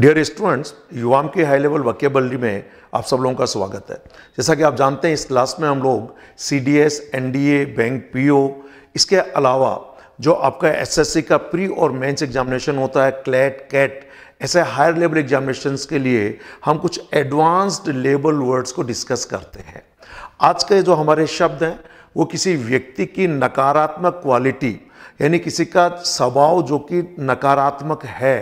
Dear students युवाम के high level vocabulary में आप सब लोगों का स्वागत है जैसा कि आप जानते हैं इस क्लास में हम लोग C D S N D A bank P O इसके अलावा जो आपका एस एस सी का प्री और मेंस एग्जामिनेशन होता है क्लैट कैट ऐसे हायर लेवल एग्जामिनेशन के लिए हम कुछ एडवांस्ड लेबल वर्ड्स को डिस्कस करते हैं आज के जो हमारे शब्द हैं वो किसी व्यक्ति की नकारात्मक क्वालिटी यानी किसी का स्वभाव जो कि नकारात्मक है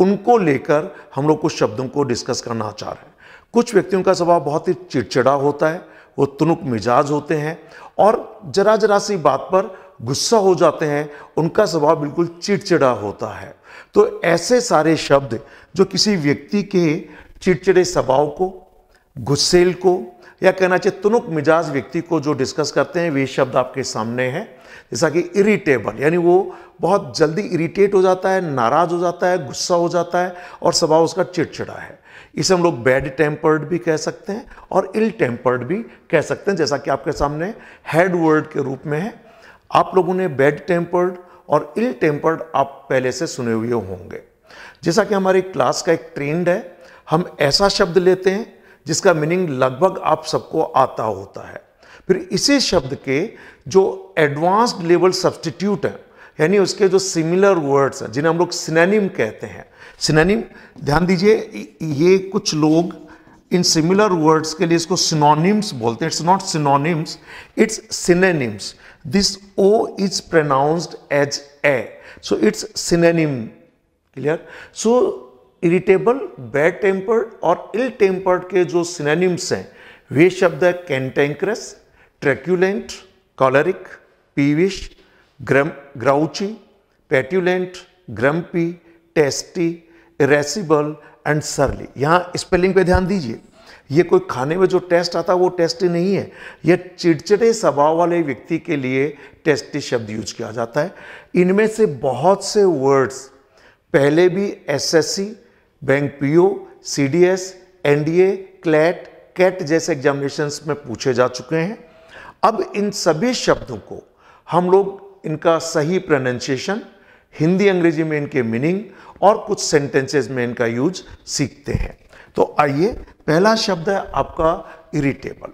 उनको लेकर हम लोग कुछ शब्दों को डिस्कस करना चाह रहे हैं कुछ व्यक्तियों का स्वभाव बहुत ही चिड़चिड़ा होता है वो तुनुक मिजाज होते हैं और जरा जरा सी बात पर गुस्सा हो जाते हैं उनका स्वभाव बिल्कुल चिड़चिड़ा होता है तो ऐसे सारे शब्द जो किसी व्यक्ति के चिड़चिड़े स्वभाव को गुस्सेल को या कहना चाहिए तुनुक मिजाज व्यक्ति को जो डिस्कस करते हैं वे शब्द आपके सामने हैं जैसा कि इरिटेबल यानी वो बहुत जल्दी इरिटेट हो जाता है नाराज़ हो जाता है गुस्सा हो जाता है और स्वभाव उसका चिड़चिड़ा है इसे हम लोग बैड टेम्पर्ड भी कह सकते हैं और इल टेम्पर्ड भी कह सकते हैं जैसा कि आपके सामने हेड वर्ड के रूप में है आप लोगों ने बैड टेम्पर्ड और इल टेम्पर्ड आप पहले से सुने हुए होंगे जैसा कि हमारी क्लास का एक ट्रेंड है हम ऐसा शब्द लेते हैं जिसका मीनिंग लगभग आप सबको आता होता है फिर इसी शब्द के जो एडवांस्ड लेवल सब्सटीट्यूट हैं यानी उसके जो सिमिलर वर्ड्स हैं जिन्हें हम लोग सिनेनिम कहते हैं सिनेनिम ध्यान दीजिए ये कुछ लोग इन सिमिलर वर्ड्स के लिए इसको सिनोनिम्स बोलते हैं it's not synonyms it's synonyms this O is pronounced as A so it's synonym clear so irritable bad tempered और इल टेम्पर्ड के जो सिनेनिम्स हैं वे शब्द है cantankerous truculent choleric peevish grum grouchy petulant grumpy testy irascible and surly यहाँ spelling पे ध्यान दीजिए ये कोई खाने में जो टेस्ट आता वो टेस्टी नहीं है यह चिड़चिड़े स्वभाव वाले व्यक्ति के लिए टेस्टी शब्द यूज किया जाता है इनमें से बहुत से वर्ड्स पहले भी SSC bank PO, CDS, NDA, CLAT CAT जैसे एग्जामिनेशंस में पूछे जा चुके हैं अब इन सभी शब्दों को हम लोग इनका सही प्रोनाशिएशन हिंदी अंग्रेजी में इनके मीनिंग और कुछ सेंटेंसेस में इनका यूज सीखते हैं तो आइए पहला शब्द है आपका इरिटेबल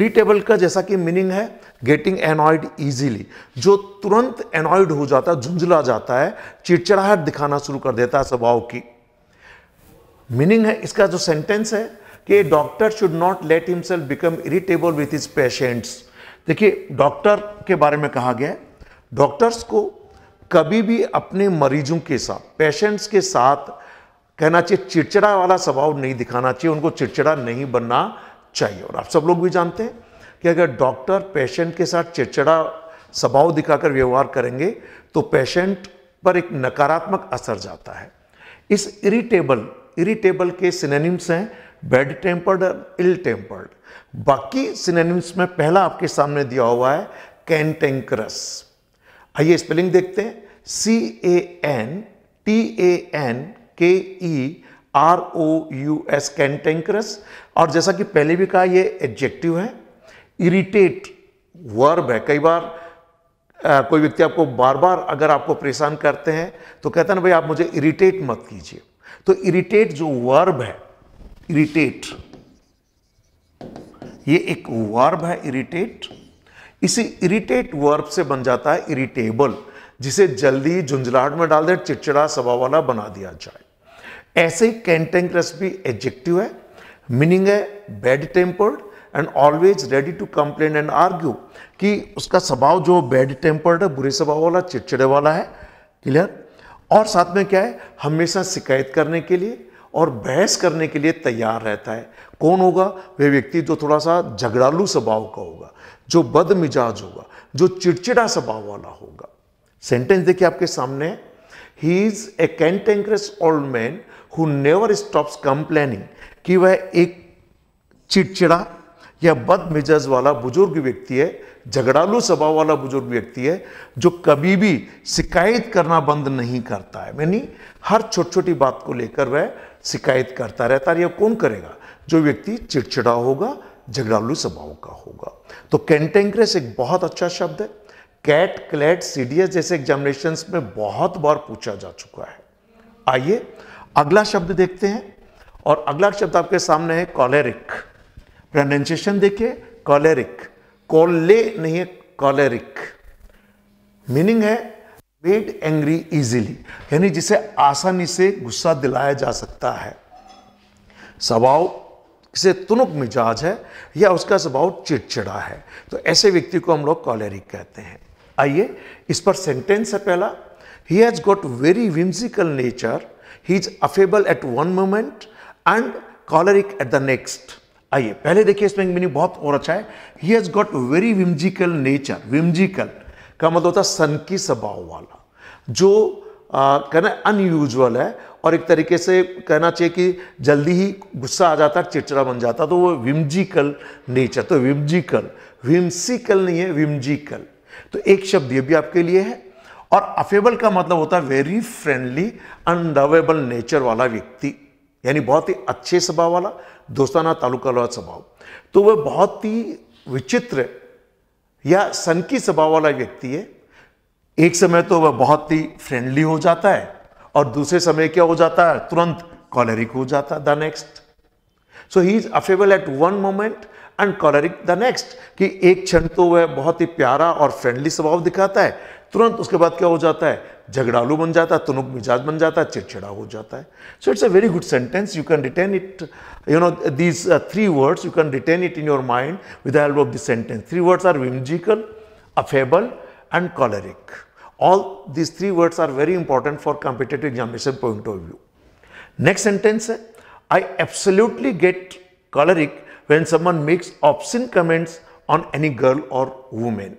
इरिटेबल का जैसा कि मीनिंग है गेटिंग एनॉयड इजीली जो तुरंत एनॉयड हो जाता है झुंझला जाता है चिड़चिड़ाहट दिखाना शुरू कर देता है स्वभाव की मीनिंग है इसका जो सेंटेंस है कि doctor should not let himself become irritable with his patients देखिए डॉक्टर के बारे में कहा गया है डॉक्टर्स को कभी भी अपने मरीजों के साथ पेशेंट्स के साथ कहना चाहिए चिड़चिड़ा वाला स्वभाव नहीं दिखाना चाहिए उनको चिड़चिड़ा नहीं बनना चाहिए और आप सब लोग भी जानते हैं कि अगर डॉक्टर पेशेंट के साथ चिड़चिड़ा स्वभाव दिखाकर व्यवहार करेंगे तो पेशेंट पर एक नकारात्मक असर जाता है इस इरिटेबल इरिटेबल के सिनेनिम्स हैं बेड टेम्पर्ड और इल टेम्पर्ड बाकी सिनेनिम्स में पहला आपके सामने दिया हुआ है कैंटेंकरस आइए स्पेलिंग देखते हैं C A N T A N K E R O U S cantankerous और जैसा कि पहले भी कहा ये एडजेक्टिव है इरिटेट वर्ब है कई बार आ, कोई व्यक्ति आपको बार बार अगर आपको परेशान करते हैं तो कहता है ना भाई आप मुझे इरिटेट मत कीजिए तो इरिटेट जो वर्ब है इरिटेट ये एक वर्ब है इरिटेट इसी इरिटेट वर्ब से बन जाता है इरिटेबल जिसे जल्दी झुंझलाहट में डाल दे चिड़चिड़ा स्वभाव वाला बना दिया जाए ऐसे ही कैंटेंक्रस भी एडजेक्टिव है मीनिंग है bad tempered and always ready to complain and argue कि उसका स्वभाव जो बैड टेम्पर्ड है बुरे स्वभाव वाला चिड़चिड़े वाला है क्लियर और साथ में क्या है हमेशा शिकायत करने के लिए और बहस करने के लिए तैयार रहता है कौन होगा वह व्यक्ति जो थोड़ा सा झगड़ालू स्वभाव का होगा जो बदमिजाज होगा जो चिड़चिड़ा स्वभाव वाला होगा सेंटेंस देखिए आपके सामने he is a cantankerous old man who never stops complaining कि वह एक चिड़चिड़ा यह बद मिजाज वाला बुजुर्ग व्यक्ति है झगड़ालू स्वभाव वाला बुजुर्ग व्यक्ति है जो कभी भी शिकायत करना बंद नहीं करता है यानी हर छोटी छोटी बात को लेकर वह शिकायत करता रहता है यह कौन करेगा जो व्यक्ति चिड़चिड़ा होगा झगड़ालू स्वभाव का होगा तो कैंटेंक्रेस एक बहुत अच्छा शब्द है कैट क्लैट सीडीएस जैसे एग्जामिनेशन में बहुत बार पूछा जा चुका है आइए अगला शब्द देखते हैं और अगला शब्द आपके सामने है कॉलेरिक प्रोनाउंसिएशन देखिए कॉलेरिक कॉले नहीं है कॉलेरिक मीनिंग है मेड एंग्री इजीली यानी जिसे आसानी से गुस्सा दिलाया जा सकता है स्वभाव इसे तुनुक मिजाज है या उसका स्वभाव चिड़चिड़ा है तो ऐसे व्यक्ति को हम लोग कॉलेरिक कहते हैं आइए इस पर सेंटेंस है पहला he has got very whimsical nature he is affable at one moment and choleric at the next आइए पहले देखिए इसमें मीनिंग बहुत और अच्छा है he has got very whimsical nature whimsical का मतलब होता है सन की स्वभाव वाला जो आ, कहना अनयूजल है और एक तरीके से कहना चाहिए कि जल्दी ही गुस्सा आ जाता है चिड़चिड़ा बन जाता तो वो विम्जिकल नेचर तो विम्जिकल विम्सिकल नहीं है विम्जिकल तो एक शब्द ये भी आपके लिए है और अफेबल का मतलब होता है वेरी फ्रेंडली अनडवेबल नेचर वाला व्यक्ति यानी बहुत ही अच्छे स्वभाव वाला दोस्ताना तालुकाला स्वभाव तो वह बहुत ही विचित्र या सनकी स्वभाव वाला व्यक्ति है एक समय तो वह बहुत ही फ्रेंडली हो जाता है और दूसरे समय क्या हो जाता है तुरंत कॉलरिक हो जाता है the next so he is affable at one moment and choleric the next कि एक क्षण तो वह बहुत ही प्यारा और फ्रेंडली स्वभाव दिखाता है तुरंत उसके बाद क्या हो जाता है झगड़ालू बन जाता है तुनुक मिजाज बन जाता है चिड़चिड़ा हो जाता है so it's a very good sentence you can retain it you know these uh, three words you can retain it in your mind with the help of the sentence three words are whimsical affable and choleric all these three words are very important for competitive examination point of view next sentence i absolutely get choleric when someone makes obscene comments on any girl or woman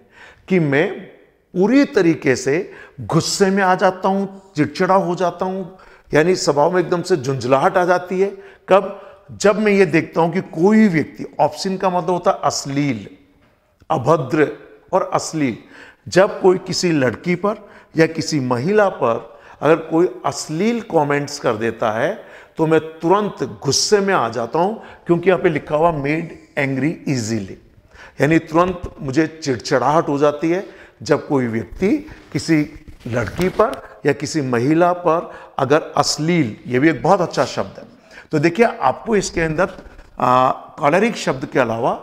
ki main puri tarike se gusse mein aa jata hu चिड़चिड़ा ho jata hu yani swabhav mein ekdam se झुंझलाहट aa jati hai kab जब मैं ये देखता हूं कि कोई व्यक्ति ऑप्शन का मतलब होता अश्लील अभद्र और अश्लील जब कोई किसी लड़की पर या किसी महिला पर अगर कोई अश्लील कमेंट्स कर देता है तो मैं तुरंत गुस्से में आ जाता हूं क्योंकि यहां पे लिखा हुआ मेड एंग्री इजीली यानी तुरंत मुझे चिड़चिड़ाहट हो जाती है जब कोई व्यक्ति किसी लड़की पर या किसी महिला पर अगर अश्लील ये भी एक बहुत अच्छा शब्द है तो देखिए आपको इसके अंदर कॉलरिक शब्द के अलावा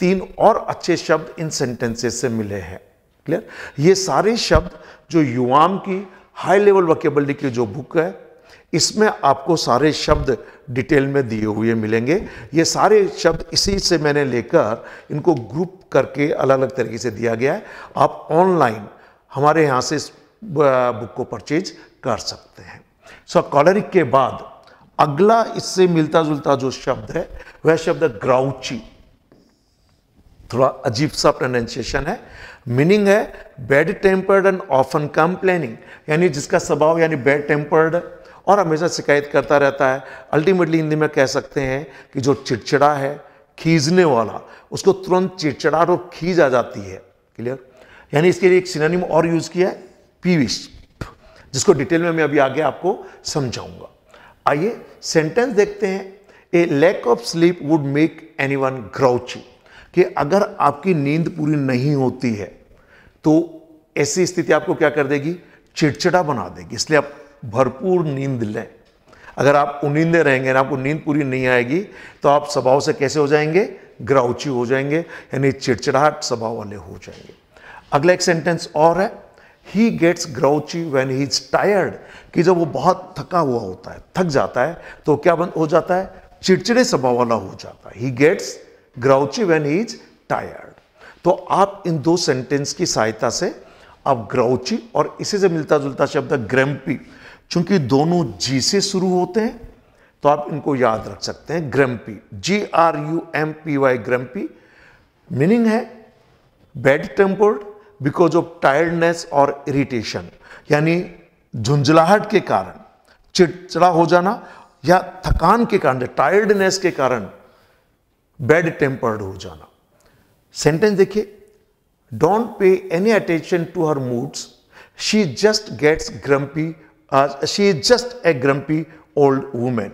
तीन और अच्छे शब्द इन सेंटेंसेस से मिले हैं क्लियर ये सारे शब्द जो युवाम की हाई लेवल वकेबलिटी की जो बुक है इसमें आपको सारे शब्द डिटेल में दिए हुए मिलेंगे ये सारे शब्द इसी से मैंने लेकर इनको ग्रुप करके अलग अलग तरीके से दिया गया है आप ऑनलाइन हमारे यहाँ से इस बुक को परचेज कर सकते हैं सो so, कॉलरिक के बाद अगला इससे मिलता जुलता जो शब्द है वह शब्द है ग्राउची थोड़ा अजीब सा प्रोनाउंसिएशन है मीनिंग है bad tempered and often complaining यानी जिसका स्वभाव यानी बैड टेम्पर्ड और हमेशा शिकायत करता रहता है अल्टीमेटली हिंदी में कह सकते हैं कि जो चिड़चिड़ा है खींचने वाला उसको तुरंत चिड़चिड़ा और खींच आ जाती है क्लियर यानी इसके लिए एक सिनानिम और यूज़ किया है पीविश जिसको डिटेल में मैं अभी आगे आपको समझाऊंगा आइए सेंटेंस देखते हैं a lack of sleep would make anyone grouchy कि अगर आपकी नींद पूरी नहीं होती है तो ऐसी स्थिति आपको क्या कर देगी चिड़चिड़ा बना देगी इसलिए आप भरपूर नींद लें अगर आप उनींदे रहेंगे ना आपको नींद पूरी नहीं आएगी तो आप स्वभाव से कैसे हो जाएंगे ग्राउची हो जाएंगे यानी चिड़चिड़ाहट स्वभाव वाले हो जाएंगे अगला एक सेंटेंस और है he gets grouchy when he is tired कि जब वो बहुत थका हुआ होता है थक जाता है तो क्या बन हो जाता है चिड़चिड़े स्वभाव वाला हो जाता है he gets grouchy when he is tired तो आप इन दो सेंटेंस की सहायता से आप ग्राउची और इसी से मिलता जुलता शब्द ग्रैम्पी चूंकि दोनों जी से शुरू होते हैं तो आप इनको याद रख सकते हैं grumpy G R U M P Y grumpy meaning है bad tempered because of tiredness और इरिटेशन यानी झुंझलाहट के कारण चिड़चिड़ा हो जाना या थकान के कारण टायर्डनेस के कारण बैड टेम्पर्ड हो जाना सेंटेंस देखिए don't pay any attention to her moods she just gets grumpy she is just a grumpy old women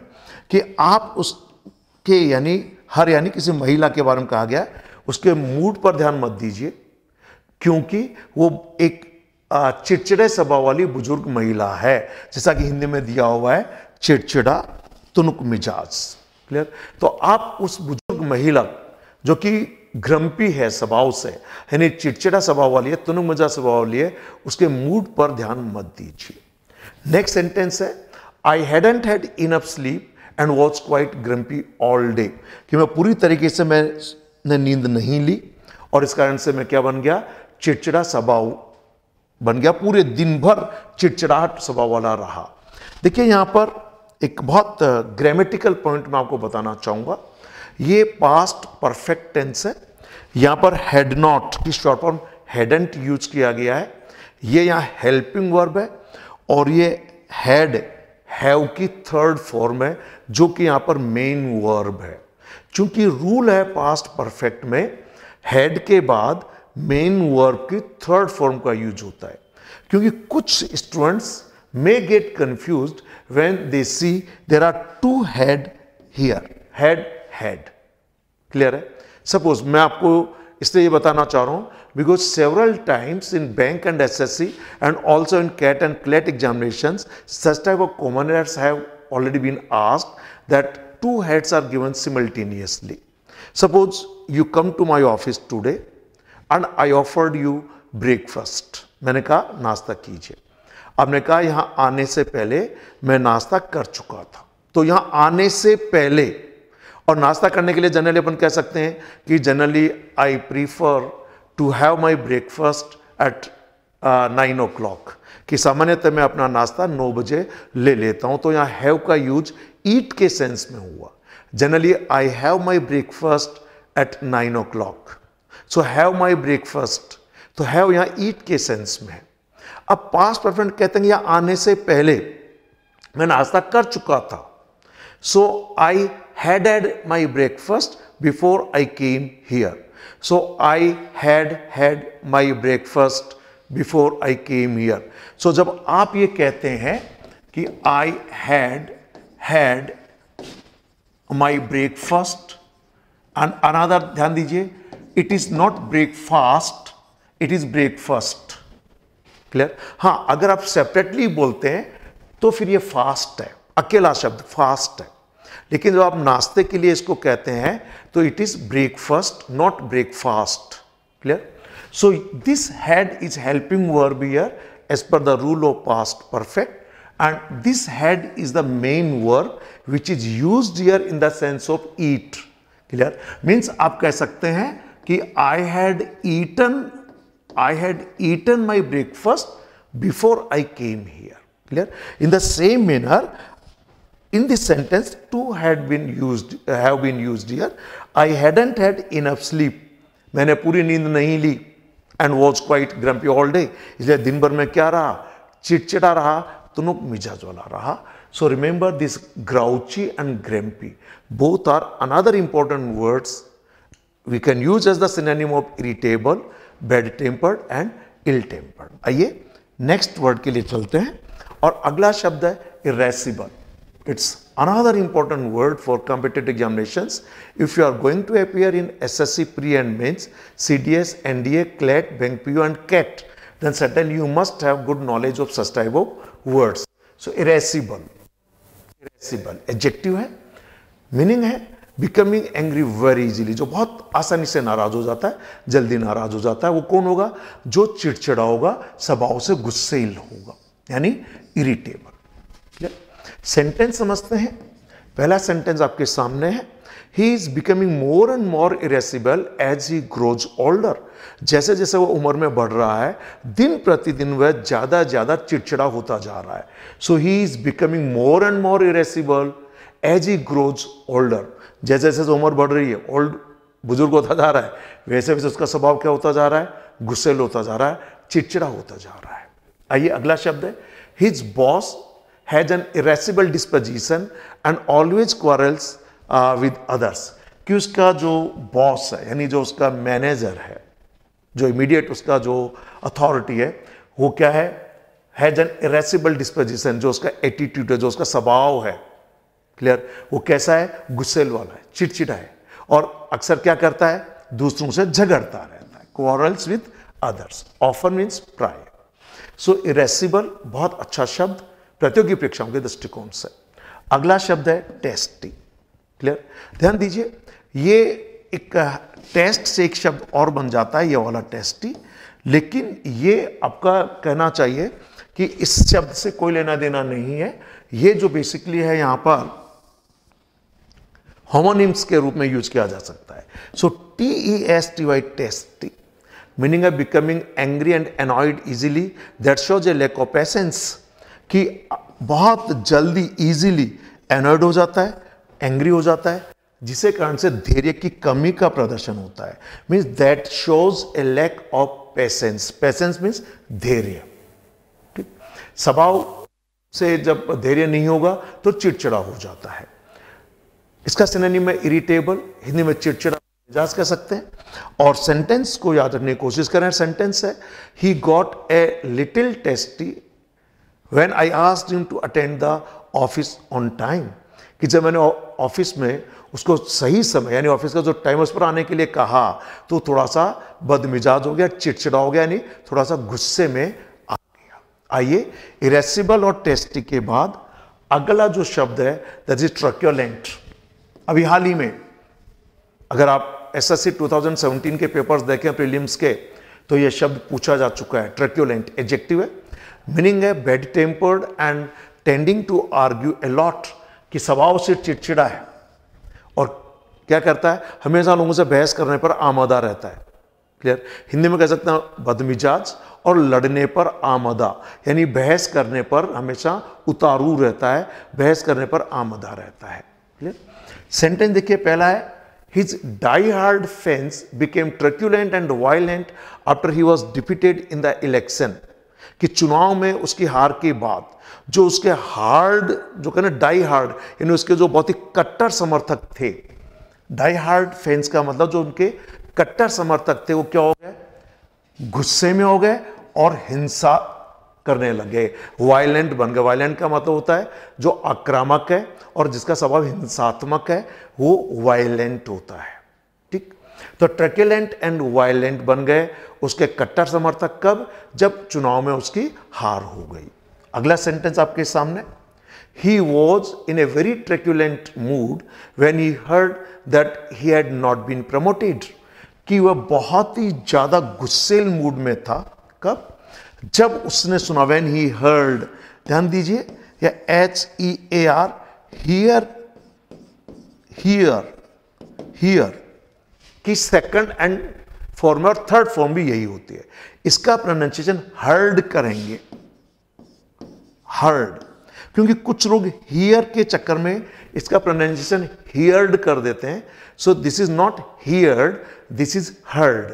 कि आप उसके यानी हर यानी किसी महिला के बारे में कहा गया उसके मूड पर ध्यान मत दीजिए क्योंकि वो एक चिड़चिड़े स्वभाव वाली बुजुर्ग महिला है जैसा कि हिंदी में दिया हुआ है चिड़चिड़ा तुनुक मिजाज क्लियर तो आप उस बुजुर्ग महिला जो कि ग्रम्पी है स्वभाव से यानी चिड़चिड़ा स्वभाव वाली है तुनुक मिजाज स्वभाव वाली है उसके मूड पर ध्यान मत दीजिए नेक्स्ट सेंटेंस है I had hadn't had enough sleep and was quite grumpy all day कि मैं पूरी तरीके से मैंने नींद नहीं ली और इस कारण से मैं क्या बन गया चिड़चिड़ा स्वभाव बन गया पूरे दिन भर चिड़चिड़ाहट स्वभाव वाला रहा देखिए यहाँ पर एक बहुत ग्रामेटिकल पॉइंट मैं आपको बताना चाहूँगा ये पास्ट परफेक्ट टेंस है यहाँ पर हैड नॉट की शॉर्ट फॉर्म हैडेंट यूज किया गया है ये यहाँ हेल्पिंग वर्ब है और ये हैड हैव की थर्ड फॉर्म है जो कि यहाँ पर मेन वर्ब है क्योंकि रूल है पास्ट परफेक्ट में हेड के बाद मेन वर्ब की थर्ड फॉर्म का यूज होता है क्योंकि कुछ students may get confused when they see there are two had here had had clear है सपोज मैं आपको इसलिए ये बताना चाह रहा हूं because several times in bank and SSC and also in CAT and CLAT examination such type of common ads have already been ask that two hads are given simultaneously suppose you come to my office today and I offered you breakfast मैंने कहा नाश्ता कीजिए आपने कहा यहां आने से पहले मैं नाश्ता कर चुका था तो यहां आने से पहले और नाश्ता करने के लिए जनरली अपन कह सकते हैं कि generally I prefer to have my breakfast at nine o'clock कि सामान्यतः मैं अपना नाश्ता नौ बजे ले लेता हूँ तो यहाँ हैव का यूज ईट के सेंस में हुआ generally I have my breakfast at nine o'clock so have my breakfast तो हैव यहाँ ईट के सेंस में अब पास्ट परफेक्ट कहते हैं या आने से पहले मैं नाश्ता कर चुका था so I had had my breakfast before I came here so I had had my breakfast before I came here so जब आप ये कहते हैं कि I had had my breakfast another ध्यान दीजिए it is not breakfast it is breakfast clear हां अगर आप सेपरेटली बोलते हैं तो फिर ये फास्ट है अकेला शब्द फास्ट है लेकिन जब आप नाश्ते के लिए इसको कहते हैं तो it is breakfast not breakfast clear so this had is helping verb here as per the rule of past perfect and this had is the main verb which is use here in the of eat clear means आप कह सकते हैं कि I had eaten I had eaten my breakfast before I came here. In the same same in in two had been use been used, have been used here. I had enough sleep मैंने पूरी नींद नहीं ली and was quite grumpy all day इसलिए दिन भर में क्या रहा चिड़चिड़ा रहा तुनुक मिजाज वाला रहा so remember this grouchy and grumpy both are another important words we can use as the synonym of irritable, bad tempered and ill tempered. आइए next word के लिए चलते हैं और अगला शब्द है irascible. It's another important word for competitive examinations. If you are going to appear in SSC pre and mains, CDS, NDA, CLAT, BankPU and CAT, then certainly you must have good knowledge of such type of words. So irascible, irascible, adjective है, meaning है becoming angry very easily जो बहुत आसानी से नाराज हो जाता है जल्दी नाराज हो जाता है वो कौन होगा जो चिड़चिड़ा होगा स्वभाव से गुस्सेल होगा यानी इरिटेबल सेंटेंस समझते हैं पहला सेंटेंस आपके सामने है he is becoming more and more irascible as he grows older जैसे जैसे वह उम्र में बढ़ रहा है दिन प्रतिदिन वह ज़्यादा ज़्यादा चिड़चिड़ा होता जा रहा है so he is becoming more and more irascible as he grows older जैसे जैसे उम्र बढ़ रही है ओल्ड बुजुर्ग होता जा रहा है वैसे वैसे उसका स्वभाव क्या होता जा रहा है गुस्सेल होता जा रहा है चिड़चिड़ा होता जा रहा है आइए अगला शब्द है his boss has an irascible disposition and always quarrels with others कि उसका जो बॉस है यानी जो उसका मैनेजर है जो इमीडिएट उसका जो अथॉरिटी है वो क्या है हैज एन इरेसिबल डिस्पोजिशन जो उसका एटीट्यूड है जो उसका स्वभाव है क्लियर वो कैसा है गुस्सेल वाला है चिड़चिड़ा है और अक्सर क्या करता है दूसरों से झगड़ता रहता है quarrels with others often means प्राय सो इरेसिबल बहुत अच्छा शब्द प्रतियोगी परीक्षाओं के दृष्टिकोण से अगला शब्द है टेस्टी क्लियर ध्यान दीजिए ये एक टेस्ट से एक शब्द और बन जाता है ये वाला टेस्टी लेकिन ये आपका कहना चाहिए कि इस शब्द से कोई लेना देना नहीं है ये जो बेसिकली है यहाँ पर होमोनिम्स के रूप में यूज किया जा सकता है so T E S T Y testy meaning of becoming angry and annoyed easily that shows a lack of patience कि बहुत जल्दी इजिली एनॉइड हो जाता है एंग्री हो जाता है जिसे कारण से धैर्य की कमी का प्रदर्शन होता है means that shows a lack of patience patience means धैर्य ठीक स्वभाव से जब धैर्य नहीं होगा तो चिड़चिड़ा हो जाता है इसका सिनोनिम में इरिटेबल हिंदी में चिड़चिड़ा मिजाज कह सकते हैं और सेंटेंस को याद रखने की कोशिश करें सेंटेंस है he got a little testy when I asked him to attend the office on time कि जब मैंने ऑफिस में उसको सही समय यानी ऑफिस का जो टाइम उस पर आने के लिए कहा तो थोड़ा सा बदमिजाज हो गया चिड़चिड़ा हो गया यानी थोड़ा सा गुस्से में आ गया आइए इरेसिबल और टेस्टी के बाद अगला जो शब्द है दैट इज ट्रक्योलेंट अभी हाल ही में अगर आप एस 2017 के पेपर्स देखें प्रीलिम्स के तो यह शब्द पूछा जा चुका है ट्रेक्यूलेंट एजेक्टिव है मीनिंग है bad tempered and tending to argue a lot कि स्वभाव से चिड़चिड़ा है और क्या करता है हमेशा लोगों से बहस करने पर आमादा रहता है क्लियर हिंदी में कह सकते हैं बदमिजाज और लड़ने पर आमदा यानी बहस करने पर हमेशा उतारू रहता है बहस करने पर आमदा रहता है क्लियर सेंटेंस देखिए पहला है his die hard fans became truculent and violent after he was defeated in the election कि चुनाव में उसकी हार के बाद जो उसके हार्ड जो कहना डाई हार्ड यानी उसके जो बहुत ही कट्टर समर्थक थे डाई हार्ड फैंस का मतलब जो उनके कट्टर समर्थक थे वो क्या हो गए गुस्से में हो गए और हिंसा करने लगे वायलेंट बन गए वायलेंट का मतलब होता है जो आक्रामक है और जिसका स्वभाव हिंसात्मक है वो वायलेंट होता है ठीक तो ट्रेकेलेंट एंड वायलेंट बन गए उसके कट्टर समर्थक कब जब चुनाव में उसकी हार हो गई अगला सेंटेंस आपके सामने he was in a very truculent mood when he heard that he had not been promoted कि वह बहुत ही ज़्यादा गुस्सेल मूड में था कब जब उसने सुना वेन ही हर्ड ध्यान दीजिए या H E A R hear hear hear की सेकंड एंड फॉर्म और थर्ड फॉर्म भी यही होती है इसका प्रोनाउंसिएशन हर्ड करेंगे हर्ड क्योंकि कुछ लोग हियर के चक्कर में इसका प्रोनाउंसिएशन हियर्ड कर देते हैं so this is not heared this is heard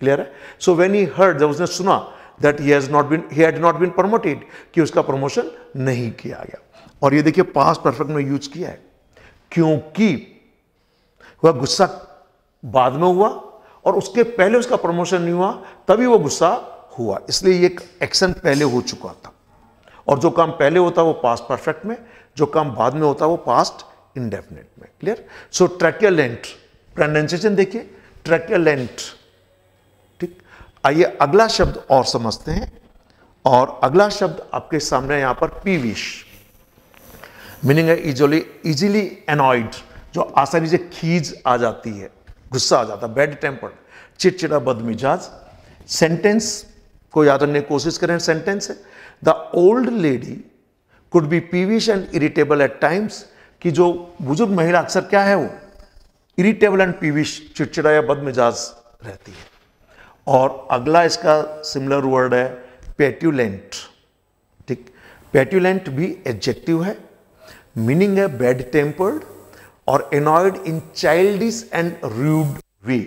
clear है सो वेन ही हर्ड जब उसने सुना that he has not been he had not been promoted कि उसका प्रमोशन नहीं किया गया और ये देखिए पास परफेक्ट में यूज किया है क्योंकि वह गुस्सा बाद में हुआ और उसके पहले उसका प्रमोशन नहीं हुआ तभी वह गुस्सा हुआ इसलिए ये एक्शन पहले हो चुका था और जो काम पहले होता है वो पास्ट परफेक्ट में जो काम बाद में होता है वो पास्ट इंडेफिनेट में क्लियर सो ट्रैकेलेंट प्रोनाउंसिएशन देखिए ट्रैकेलेंट आइए अगला शब्द और समझते हैं और अगला शब्द आपके सामने यहां पर पीविश मीनिंग है इजोली इजिली एनॉइड जो आसानी से खीज आ जाती है गुस्सा आ जाता है बैड टेम्पर्ड चिड़चिड़ा बदमिजाज सेंटेंस को याद रखने की कोशिश करें सेंटेंस है the old lady could be peevish and irritable at times कि जो बुजुर्ग महिला अक्सर क्या है वो इरिटेबल एंड पीविश चिड़चिड़ा या बदमिजाज रहती है और अगला इसका सिमिलर वर्ड है पेट्यूलेंट ठीक पेट्यूलेंट भी एडजेक्टिव है मीनिंग है बैड टेम्पर्ड और annoyed in childish and rude way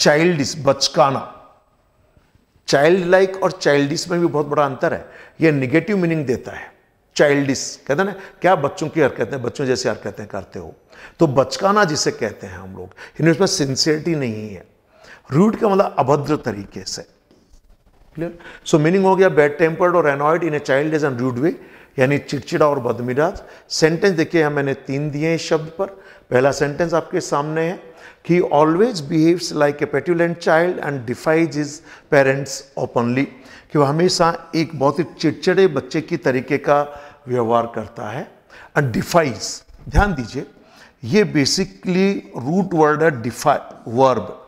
child बचकाना चाइल्ड लाइक और चाइल्डिस में भी बहुत बड़ा अंतर है यह निगेटिव मीनिंग देता है चाइल्डिस कहते ना क्या बच्चों की हरकतें बच्चों जैसी हरकतें करते हो तो बचकाना जिसे कहते हैं हम लोग इसमें सिंसियरिटी नहीं है रूड का मतलब अभद्र तरीके से क्लियर सो मीनिंग हो गया बैड टेम्पर्ड और annoyed in a childish and rude way यानी चिड़चिड़ा और बदमिराज सेंटेंस देखिए हम मैंने तीन दिए हैं शब्द पर पहला सेंटेंस आपके सामने है कि always behaves like a petulant child and defies his parents openly कि वह हमेशा एक बहुत ही चिड़चिड़े बच्चे की तरीके का व्यवहार करता है एंड डिफाइज ध्यान दीजिए ये बेसिकली रूट वर्ड है डिफाई वर्ब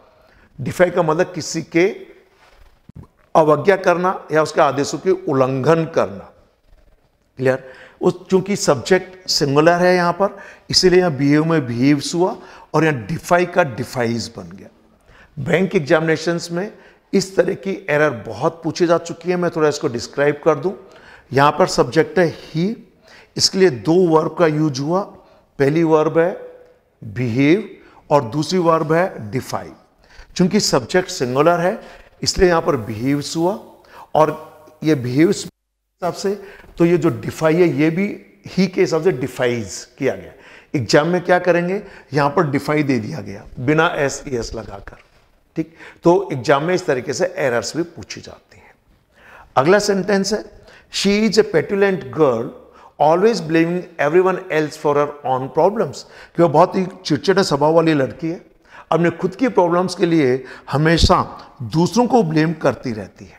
डिफाई का मतलब किसी के अवज्ञा करना या उसके आदेशों के उल्लंघन करना क्लियर उस चूंकि सब्जेक्ट सिंगुलर है यहां पर इसीलिए यहाँ बिहेव में बिहेव्स हुआ और यहाँ डिफाई का डिफाइज बन गया बैंक एग्जामिनेशन में इस तरह की एरर बहुत पूछी जा चुकी है मैं थोड़ा इसको डिस्क्राइब कर दूं यहाँ पर सब्जेक्ट है ही इसके लिए दो वर्ब का यूज हुआ पहली वर्ब है बिहेव और दूसरी वर्ब है डिफाई चूंकि सब्जेक्ट सिंगुलर है इसलिए यहां पर बिहेव्स हुआ और ये बिहेव्स हिसाब से तो ये जो डिफाई है ये भी ही के हिसाब से डिफाइज किया गया एग्जाम में क्या करेंगे यहां पर डिफाई दे दिया गया बिना एस ई एस लगाकर ठीक तो एग्जाम में इस तरीके से एरर्स भी पूछी जाती हैं अगला सेंटेंस है she is a petulant girl always blaming everyone else for her own problems कि वह बहुत ही चिड़चिड़े स्वभाव वाली लड़की है अपने खुद की प्रॉब्लम्स के लिए हमेशा दूसरों को ब्लेम करती रहती है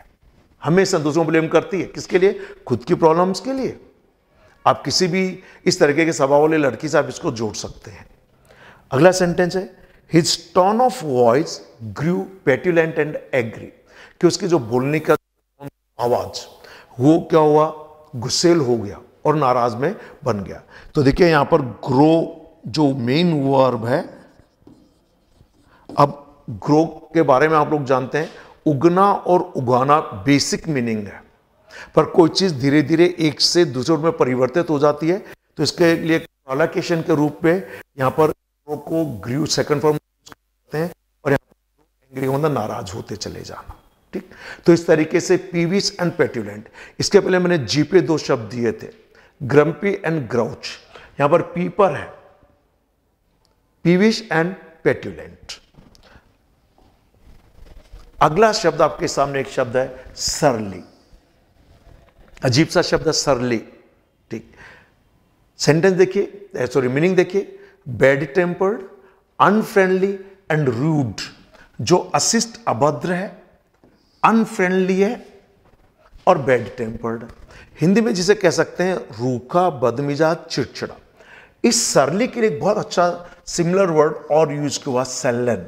हमेशा दूसरों को ब्लेम करती है किसके लिए खुद की प्रॉब्लम्स के लिए आप किसी भी इस तरीके के स्वभाव वाले लड़की से आप इसको जोड़ सकते हैं अगला सेंटेंस है his tone of voice grew petulant and angry कि उसकी जो बोलने का आवाज़ वो क्या हुआ गुस्सेल हो गया और नाराज में बन गया तो देखिए यहां पर ग्रो जो मेन वर्ब है अब ग्रो के बारे में आप लोग जानते हैं उगना और उगाना बेसिक मीनिंग है पर कोई चीज़ धीरे धीरे एक से दूसरे में परिवर्तित हो जाती है तो इसके लिए अलाकेशन के रूप में यहां पर को ग्रू सेकंड फॉर्म करते हैं और यहां पर एंग्री होना नाराज होते चले जाना ठीक तो इस तरीके से पीविस एंड पेट्यूलेंट इसके पहले मैंने जीपे दो शब्द दिए थे ग्रम्पी एंड ग्राउच यहां पर पीपर है पीविश एंड पेट्यूलेंट अगला शब्द आपके सामने एक शब्द है सरली अजीब सा शब्द है सरली ठीक सेंटेंस देखिए सॉरी eh, मीनिंग देखिए bad tempered unfriendly and rude जो असिस्ट अभद्र है अनफ्रेंडली है और बैड टेम्पर्ड हिंदी में जिसे कह सकते हैं रूखा बदमिजाज चिड़चिड़ा इस सरली के लिए बहुत अच्छा सिमिलर वर्ड और यूज हुआ सेलन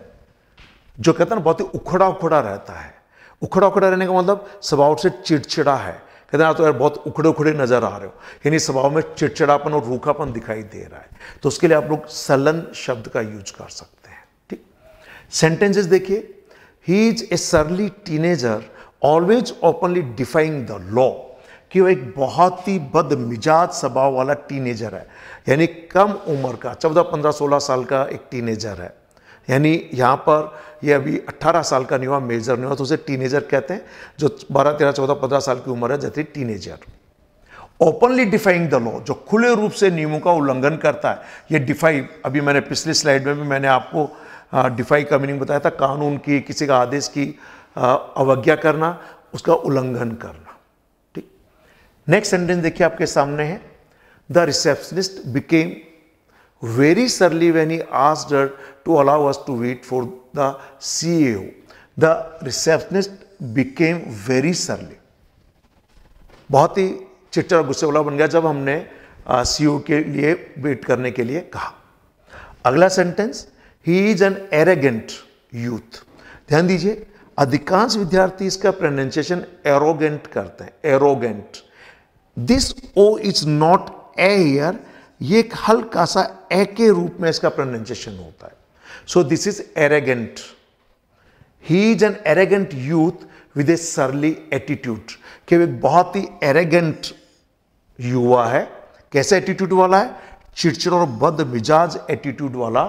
जो कहते हैं ना बहुत ही उखड़ा उखड़ा रहता है उखड़ा उखड़ा रहने का मतलब स्वभाव से चिड़चिड़ा है कहते हैं तो यार बहुत उखड़े उखड़े नजर आ रहे हो यानी स्वभाव में चिड़चिड़ापन और रूखापन दिखाई दे रहा है तो उसके लिए आप लोग सलन शब्द का यूज कर सकते हैं ठीक सेंटेंसेस देखिए ही is a surly teenager always openly defying the law कि वह एक बहुत ही बदमिजाज स्वभाव वाला टीनेजर है यानी कम उम्र का चौदह पंद्रह सोलह साल का एक टीनेजर है यानी यहाँ पर ये अभी 18 साल का नहीं हुआ मेजर नहीं हुआ तो उसे टीनेजर कहते हैं जो 12, 13, 14, 15 साल की उम्र है जैसे teenager openly defying the law जो खुले रूप से नियमों का उल्लंघन करता है ये डिफाई अभी मैंने पिछली स्लाइड में भी मैंने आपको डिफाई का मीनिंग बताया था कानून की किसी का आदेश की अवज्ञा करना उसका उल्लंघन करना ठीक नेक्स्ट सेंटेंस देखिए आपके सामने है the receptionist became very surly when he asked her to allow us to wait for the CEO. The receptionist became very surly. बहुत ही चिट्टा और गुस्से वाला बन गया जब हमने सी e के लिए वेट करने के लिए कहा अगला sentence he is an arrogant youth ध्यान दीजिए अधिकांश विद्यार्थी इसका प्रोनाउंसिएशन एरोगेंट करते हैं arrogant this O is not air ये एक हल्का सा ए के रूप में इसका प्रोनाउंसिएशन होता है so this is arrogant he is an arrogant youth with a surly attitude कि वे बहुत ही एरेगेंट युवा है कैसे एटीट्यूड वाला है चिड़चिड़ और बद मिजाज एटीट्यूड वाला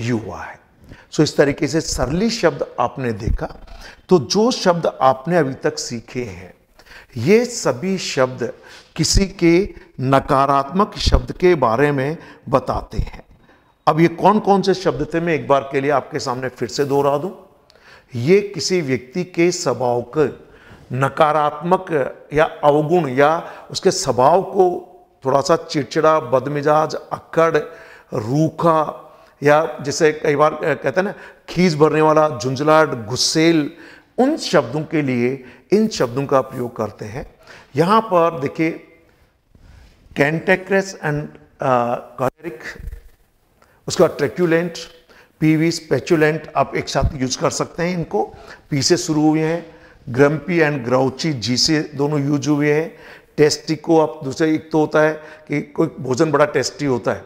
युवा है सो so, इस तरीके से सरली शब्द आपने देखा तो जो शब्द आपने अभी तक सीखे हैं ये सभी शब्द किसी के नकारात्मक शब्द के बारे में बताते हैं अब ये कौन कौन से शब्द थे मैं एक बार के लिए आपके सामने फिर से दोहरा दूं ये किसी व्यक्ति के स्वभाव के नकारात्मक या अवगुण या उसके स्वभाव को थोड़ा सा चिड़चिड़ा बदमिजाज अक्कड़ रूखा या जैसे कई बार कहते हैं ना खींच भरने वाला झुंझलाट गुस्सेल उन शब्दों के लिए इन शब्दों का प्रयोग करते हैं यहाँ पर देखिए कैंटेक्रेस एंड कॉलेरिक उसके बाद ट्रेक्यूलेंट पीवी स्पेचुलेंट आप एक साथ यूज कर सकते हैं इनको पी से शुरू हुए हैं ग्रम्पी एंड ग्राउची जी से दोनों यूज हुए हैं टेस्टी को आप दूसरे एक तो होता है कि कोई भोजन बड़ा टेस्टी होता है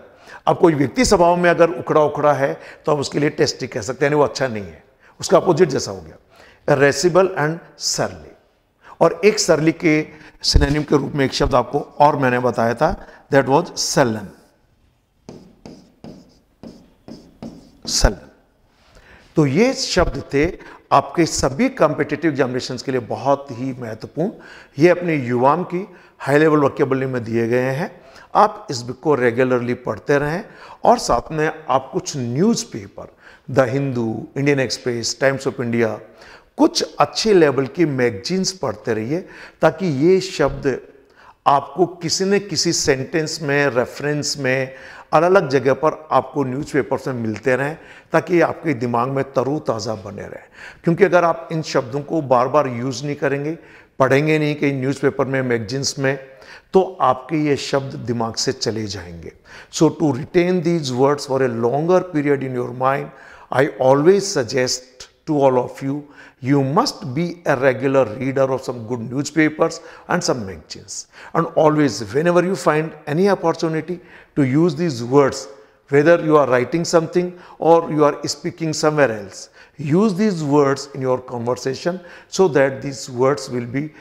अब कोई व्यक्ति स्वभाव में अगर उखड़ा उखड़ा है तो आप उसके लिए टेस्टी कह सकते हैं वो अच्छा नहीं है उसका अपोजिट जैसा हो गया रेसिबल एंड सरली और एक सरली के सिनेम के रूप में एक शब्द आपको और मैंने बताया था दैट वॉज सेलन सेलन तो ये शब्द थे आपके सभी कॉम्पिटेटिव एग्जामिनेशन के लिए बहुत ही महत्वपूर्ण ये अपने युवाओं की हाई लेवल वक्यबली में दिए गए हैं आप इस बुक को रेगुलरली पढ़ते रहें और साथ में आप कुछ newspaper the Hindu Indian Express Times of India कुछ अच्छे लेवल की मैगजीन्स पढ़ते रहिए ताकि ये शब्द आपको किसी न किसी सेंटेंस में रेफरेंस में अलग अलग जगह पर आपको न्यूज़पेपर्स में मिलते रहें ताकि आपके दिमाग में तरोताज़ा बने रहें क्योंकि अगर आप इन शब्दों को बार बार यूज़ नहीं करेंगे पढ़ेंगे नहीं कहीं न्यूज़पेपर में मैगजीन्स में तो आपके ये शब्द दिमाग से चले जाएंगे so to retain these words for a longer period in your mind I always suggest to all of you, you must be a regular reader of some good newspapers and some magazines. And always, whenever you find any opportunity to use these words, whether you are writing something or you are speaking somewhere else, use these words in your conversation so that these words will be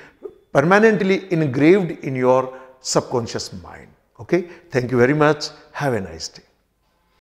permanently engraved in your subconscious mind. Okay, thank you very much. Have a nice day.